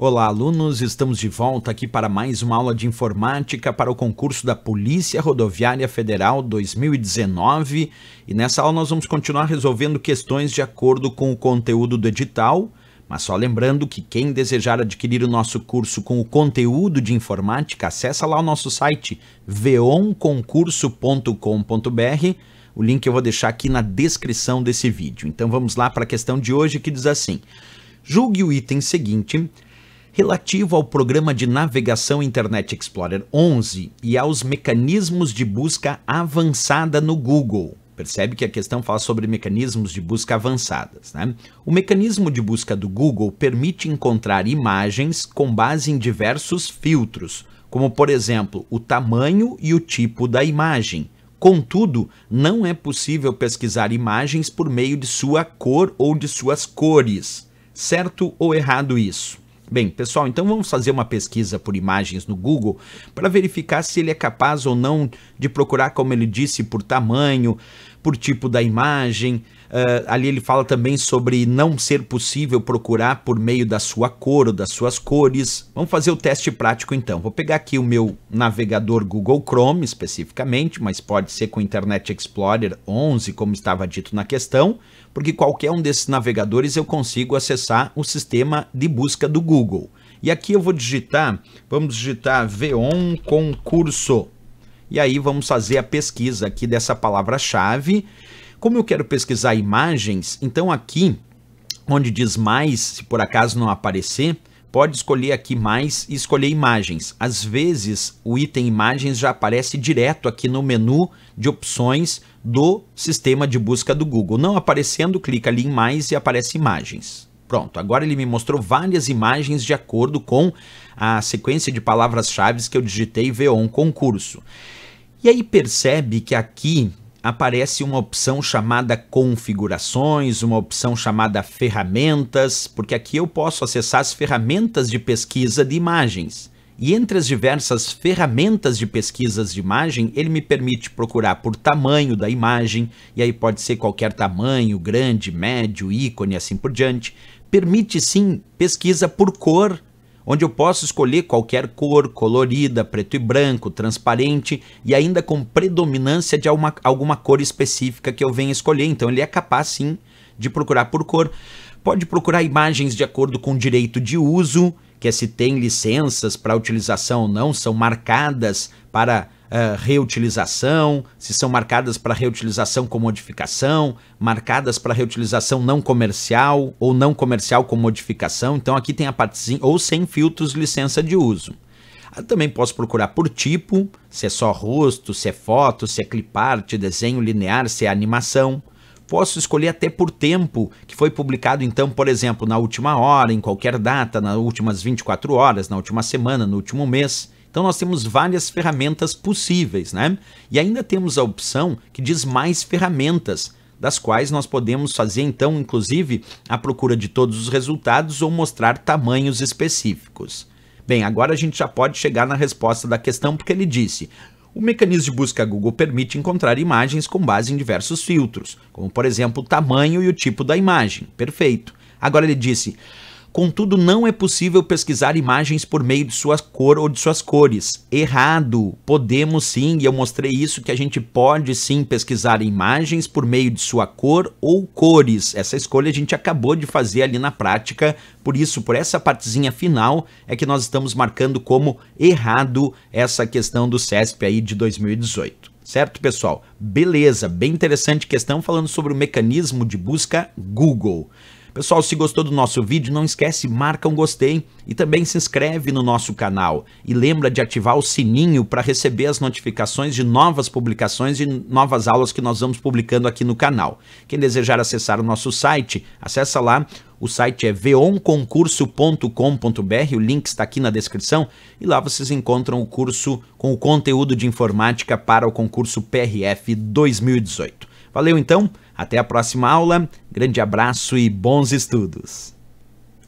Olá, alunos! Estamos de volta aqui para mais uma aula de informática para o concurso da Polícia Rodoviária Federal 2019. E nessa aula nós vamos continuar resolvendo questões de acordo com o conteúdo do edital. Mas só lembrando que quem desejar adquirir o nosso curso com o conteúdo de informática, acessa lá o nosso site veonconcurso.com.br. O link eu vou deixar aqui na descrição desse vídeo. Então vamos lá para a questão de hoje que diz assim: Julgue o item seguinte relativo ao programa de navegação Internet Explorer 11 e aos mecanismos de busca avançada no Google. Percebe que a questão fala sobre mecanismos de busca avançadas. Né? O mecanismo de busca do Google permite encontrar imagens com base em diversos filtros, como por exemplo o tamanho e o tipo da imagem. Contudo, não é possível pesquisar imagens por meio de sua cor ou de suas cores. Certo ou errado isso? Bem, pessoal, então vamos fazer uma pesquisa por imagens no Google para verificar se ele é capaz ou não de procurar, como ele disse, por tamanho, por tipo da imagem, Uh, ali ele fala também sobre não ser possível procurar por meio da sua cor ou das suas cores. Vamos fazer o teste prático então. Vou pegar aqui o meu navegador Google Chrome especificamente, mas pode ser com Internet Explorer 11, como estava dito na questão, porque qualquer um desses navegadores eu consigo acessar o sistema de busca do Google. E aqui eu vou digitar, vamos digitar V1 concurso. E aí vamos fazer a pesquisa aqui dessa palavra-chave. Como eu quero pesquisar imagens, então aqui onde diz mais, se por acaso não aparecer, pode escolher aqui mais e escolher imagens. Às vezes o item imagens já aparece direto aqui no menu de opções do sistema de busca do Google. Não aparecendo, clica ali em mais e aparece imagens. Pronto, agora ele me mostrou várias imagens de acordo com a sequência de palavras-chave que eu digitei V1 concurso. E aí percebe que aqui aparece uma opção chamada configurações, uma opção chamada ferramentas, porque aqui eu posso acessar as ferramentas de pesquisa de imagens. E entre as diversas ferramentas de pesquisas de imagem, ele me permite procurar por tamanho da imagem, e aí pode ser qualquer tamanho, grande, médio, ícone, assim por diante. Permite sim pesquisa por cor, onde eu posso escolher qualquer cor, colorida, preto e branco, transparente e ainda com predominância de alguma, alguma cor específica que eu venha escolher. Então ele é capaz sim de procurar por cor. Pode procurar imagens de acordo com o direito de uso, que é se tem licenças para utilização ou não, são marcadas para ah, reutilização, se são marcadas para reutilização com modificação, marcadas para reutilização não comercial ou não comercial com modificação. Então aqui tem a parte ou sem filtros licença de uso. Eu ah, também posso procurar por tipo, se é só rosto, se é foto, se é clipart, desenho linear, se é animação. Posso escolher até por tempo, que foi publicado então, por exemplo, na última hora, em qualquer data, nas últimas 24 horas, na última semana, no último mês. Então nós temos várias ferramentas possíveis, né? E ainda temos a opção que diz mais ferramentas, das quais nós podemos fazer então, inclusive, a procura de todos os resultados ou mostrar tamanhos específicos. Bem, agora a gente já pode chegar na resposta da questão porque ele disse: o mecanismo de busca Google permite encontrar imagens com base em diversos filtros, como por exemplo o tamanho e o tipo da imagem. Perfeito. Agora ele disse: Contudo, não é possível pesquisar imagens por meio de sua cor ou de suas cores. Errado! Podemos sim, e eu mostrei isso, que a gente pode sim pesquisar imagens por meio de sua cor ou cores. Essa escolha a gente acabou de fazer ali na prática, por isso, por essa partezinha final, é que nós estamos marcando como errado essa questão do CESP aí de 2018. Certo, pessoal? Beleza, bem interessante questão falando sobre o mecanismo de busca Google. Pessoal, se gostou do nosso vídeo, não esquece, marca um gostei e também se inscreve no nosso canal. E lembra de ativar o sininho para receber as notificações de novas publicações e novas aulas que nós vamos publicando aqui no canal. Quem desejar acessar o nosso site, acessa lá o site é veonconcurso.com.br, o link está aqui na descrição, e lá vocês encontram o curso com o conteúdo de informática para o concurso PRF 2018. Valeu então! Até a próxima aula, grande abraço e bons estudos!